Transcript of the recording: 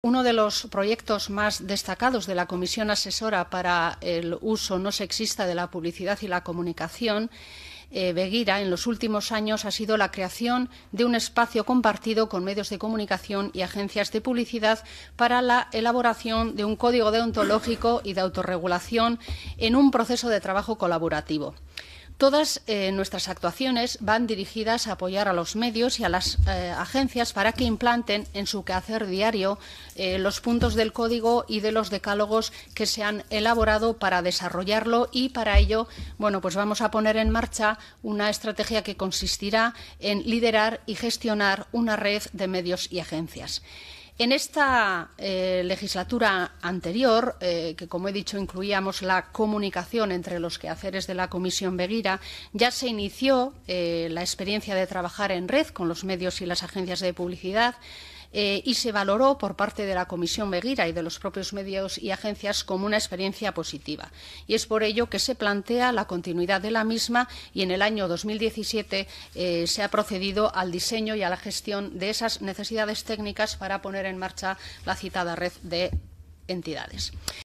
Uno de los proyectos más destacados de la Comisión Asesora para el Uso No Sexista de la Publicidad y la Comunicación, eh, en los últimos años ha sido la creación de un espacio compartido con medios de comunicación y agencias de publicidad para la elaboración de un código deontológico y de autorregulación en un proceso de trabajo colaborativo. Todas eh, nuestras actuaciones van dirigidas a apoyar a los medios y a las eh, agencias para que implanten en su quehacer diario eh, los puntos del código y de los decálogos que se han elaborado para desarrollarlo y para ello, bueno, pues vamos a poner en marcha una estrategia que consistirá en liderar y gestionar una red de medios y agencias. En esta eh, legislatura anterior, eh, que como he dicho incluíamos la comunicación entre los quehaceres de la Comisión Beguira, ya se inició eh, la experiencia de trabajar en red con los medios y las agencias de publicidad eh, y se valoró por parte de la Comisión Meguira y de los propios medios y agencias como una experiencia positiva. Y es por ello que se plantea la continuidad de la misma y en el año 2017 eh, se ha procedido al diseño y a la gestión de esas necesidades técnicas para poner en marcha la citada red de entidades.